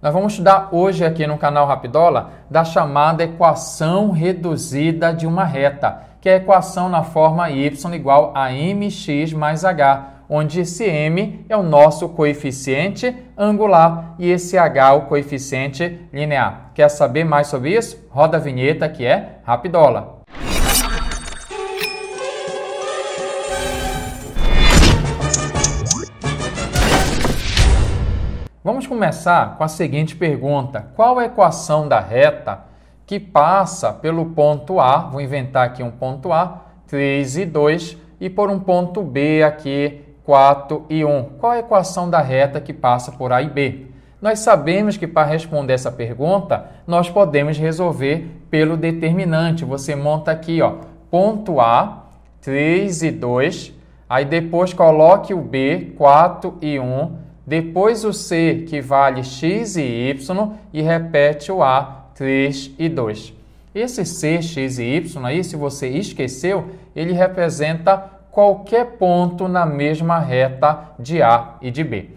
Nós vamos estudar hoje aqui no canal Rapidola da chamada equação reduzida de uma reta, que é a equação na forma y igual a mx mais h, onde esse m é o nosso coeficiente angular e esse h é o coeficiente linear. Quer saber mais sobre isso? Roda a vinheta que é Rapidola. começar com a seguinte pergunta: qual a equação da reta que passa pelo ponto A? Vou inventar aqui um ponto A, 3 e 2, e por um ponto B aqui, 4 e 1. Qual a equação da reta que passa por A e B? Nós sabemos que para responder essa pergunta, nós podemos resolver pelo determinante. Você monta aqui, ó, ponto A, 3 e 2, aí depois coloque o B, 4 e 1 depois o C, que vale x e y, e repete o A, 3 e 2. Esse C, x e y aí, se você esqueceu, ele representa qualquer ponto na mesma reta de A e de B.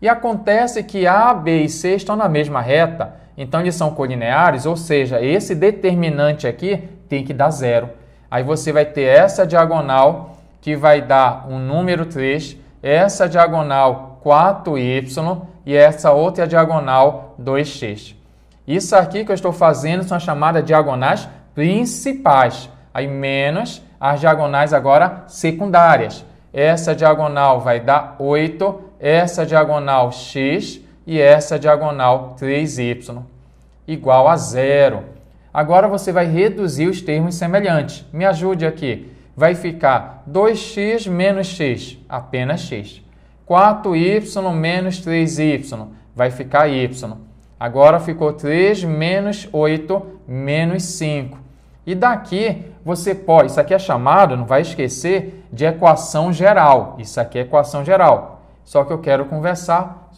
E acontece que A, B e C estão na mesma reta, então eles são colineares, ou seja, esse determinante aqui tem que dar zero. Aí você vai ter essa diagonal que vai dar um número 3, essa diagonal 4y e essa outra é a diagonal 2x. Isso aqui que eu estou fazendo são as chamadas diagonais principais, aí menos as diagonais agora secundárias. Essa diagonal vai dar 8, essa diagonal x e essa diagonal 3y, igual a zero. Agora você vai reduzir os termos semelhantes. Me ajude aqui. Vai ficar 2x menos x, apenas x. 4y menos 3y, vai ficar y. Agora ficou 3 menos 8 menos 5. E daqui você pode, isso aqui é chamado, não vai esquecer, de equação geral. Isso aqui é equação geral. Só que eu quero conversar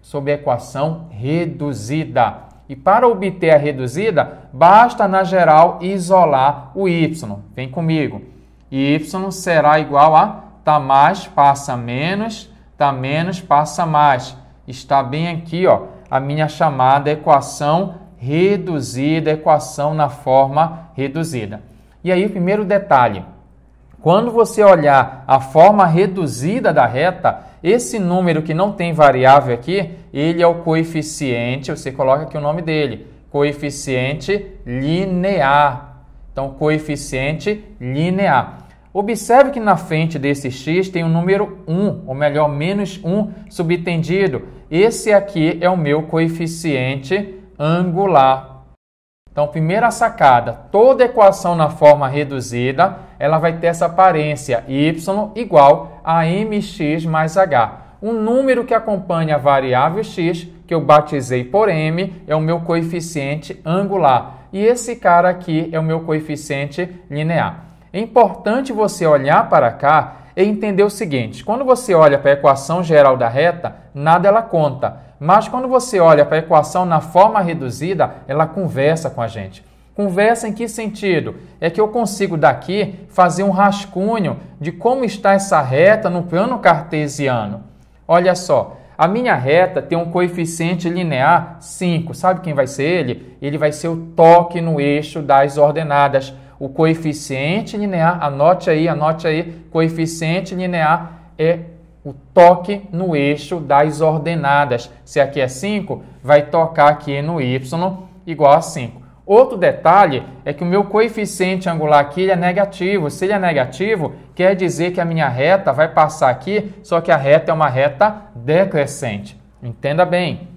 sobre equação reduzida. E para obter a reduzida, basta na geral isolar o y. Vem comigo. y será igual a tá mais passa menos Tá menos, passa mais. Está bem aqui, ó, a minha chamada é equação reduzida, equação na forma reduzida. E aí, o primeiro detalhe. Quando você olhar a forma reduzida da reta, esse número que não tem variável aqui, ele é o coeficiente, você coloca aqui o nome dele, coeficiente linear. Então, coeficiente linear. Observe que na frente desse x tem o número 1, ou melhor, menos 1 subtendido. Esse aqui é o meu coeficiente angular. Então, primeira sacada, toda equação na forma reduzida, ela vai ter essa aparência y igual a mx mais h. O número que acompanha a variável x, que eu batizei por m, é o meu coeficiente angular. E esse cara aqui é o meu coeficiente linear. É importante você olhar para cá e entender o seguinte: quando você olha para a equação geral da reta, nada ela conta, mas quando você olha para a equação na forma reduzida, ela conversa com a gente. Conversa em que sentido? É que eu consigo daqui fazer um rascunho de como está essa reta no plano cartesiano. Olha só, a minha reta tem um coeficiente linear 5. Sabe quem vai ser ele? Ele vai ser o toque no eixo das ordenadas o coeficiente linear, anote aí, anote aí, coeficiente linear é o toque no eixo das ordenadas. Se aqui é 5, vai tocar aqui no y igual a 5. Outro detalhe é que o meu coeficiente angular aqui é negativo. Se ele é negativo, quer dizer que a minha reta vai passar aqui, só que a reta é uma reta decrescente. Entenda bem.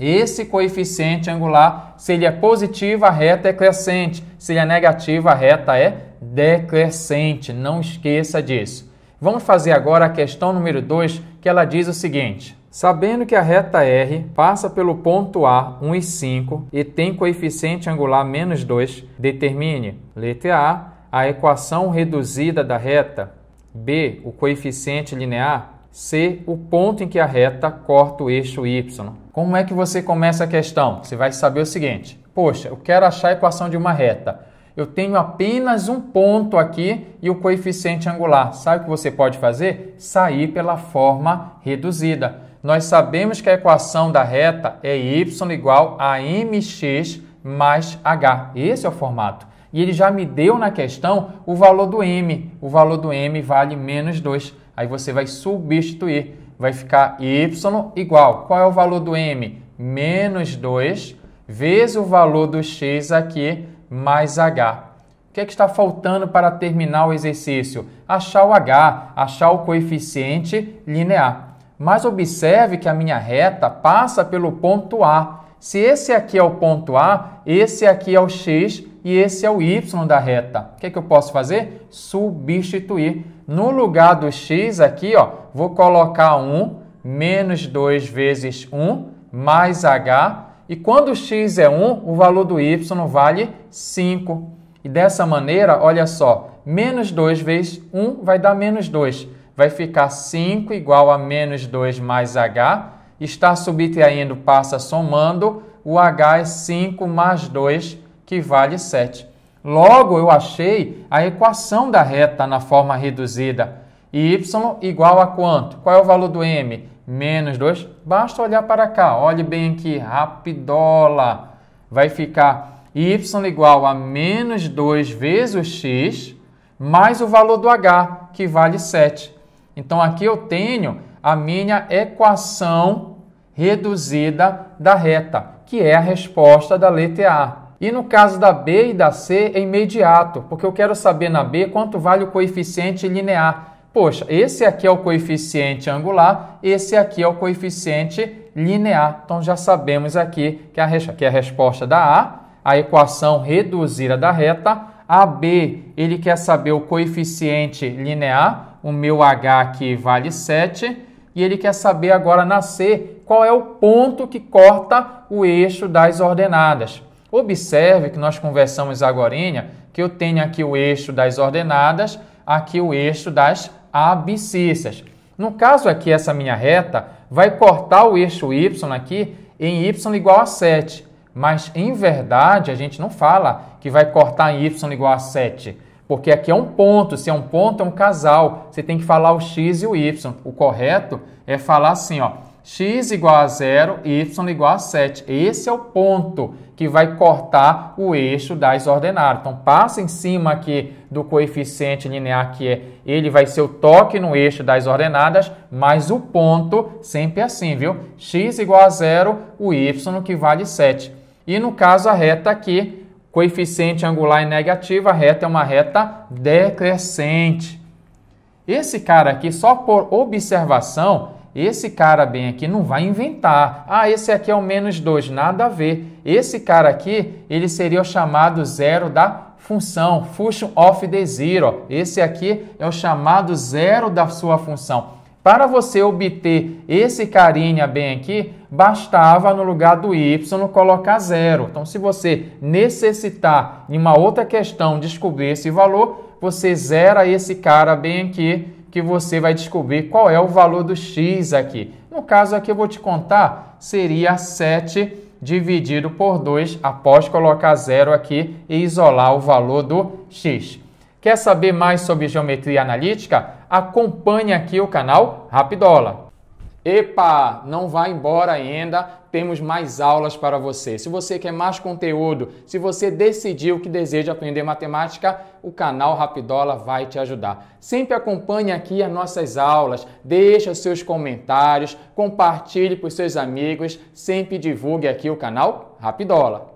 Esse coeficiente angular, se ele é positivo, a reta é crescente. Se ele é negativo, a reta é decrescente. Não esqueça disso. Vamos fazer agora a questão número 2, que ela diz o seguinte. Sabendo que a reta R passa pelo ponto A, 1 e 5, e tem coeficiente angular menos 2, determine, letra A, a equação reduzida da reta, B, o coeficiente linear, C, o ponto em que a reta corta o eixo Y. Como é que você começa a questão? Você vai saber o seguinte: poxa, eu quero achar a equação de uma reta. Eu tenho apenas um ponto aqui e o coeficiente angular. Sabe o que você pode fazer? Sair pela forma reduzida. Nós sabemos que a equação da reta é y igual a mx mais h. Esse é o formato. E ele já me deu na questão o valor do m. O valor do m vale menos 2. Aí você vai substituir vai ficar y igual. Qual é o valor do m? Menos 2 vezes o valor do x aqui mais h. O que, é que está faltando para terminar o exercício? Achar o h, achar o coeficiente linear. Mas observe que a minha reta passa pelo ponto A. Se esse aqui é o ponto A, esse aqui é o x e esse é o y da reta. O que, é que eu posso fazer? Substituir no lugar do x aqui, ó, vou colocar 1 menos 2 vezes 1 mais h. E quando x é 1, o valor do y vale 5. E dessa maneira, olha só, menos 2 vezes 1 vai dar menos 2. Vai ficar 5 igual a menos 2 mais h. Está subtraindo, passa somando. O h é 5 mais 2, que vale 7. Logo, eu achei a equação da reta na forma reduzida. y igual a quanto? Qual é o valor do m? Menos 2. Basta olhar para cá. Olhe bem aqui, rapidola. Vai ficar y igual a menos 2 vezes o x, mais o valor do h, que vale 7. Então, aqui eu tenho a minha equação reduzida da reta, que é a resposta da letra A. E no caso da B e da C é imediato, porque eu quero saber na B quanto vale o coeficiente linear. Poxa, esse aqui é o coeficiente angular, esse aqui é o coeficiente linear. Então já sabemos aqui que a, que a resposta da A, a equação reduzida da reta, a B, ele quer saber o coeficiente linear, o meu H aqui vale 7, e ele quer saber agora na C qual é o ponto que corta o eixo das ordenadas. Observe que nós conversamos agora que eu tenho aqui o eixo das ordenadas, aqui o eixo das abscissas. No caso aqui, essa minha reta vai cortar o eixo y aqui em y igual a 7. Mas, em verdade, a gente não fala que vai cortar em y igual a 7, porque aqui é um ponto. Se é um ponto, é um casal. Você tem que falar o x e o y. O correto é falar assim, ó, x igual a 0, y igual a 7. Esse é o ponto que vai cortar o eixo das ordenadas. Então, passa em cima aqui do coeficiente linear, que é, ele vai ser o toque no eixo das ordenadas, mais o ponto sempre é assim, viu? x igual a 0, o y que vale 7. E no caso, a reta aqui, coeficiente angular é negativo, a reta é uma reta decrescente. Esse cara aqui, só por observação, esse cara bem aqui não vai inventar. Ah, esse aqui é o menos 2, nada a ver. Esse cara aqui, ele seria o chamado zero da função, function of the zero. Esse aqui é o chamado zero da sua função. Para você obter esse carinha bem aqui, bastava no lugar do y colocar zero. Então, se você necessitar em uma outra questão descobrir esse valor, você zera esse cara bem aqui que você vai descobrir qual é o valor do x aqui. No caso aqui eu vou te contar, seria 7 dividido por 2 após colocar zero aqui e isolar o valor do x. Quer saber mais sobre geometria analítica? Acompanhe aqui o canal Rapidola. Epa, não vai embora ainda temos mais aulas para você. Se você quer mais conteúdo, se você decidiu que deseja aprender matemática, o canal Rapidola vai te ajudar. Sempre acompanhe aqui as nossas aulas, deixe seus comentários, compartilhe para os seus amigos, sempre divulgue aqui o canal Rapidola.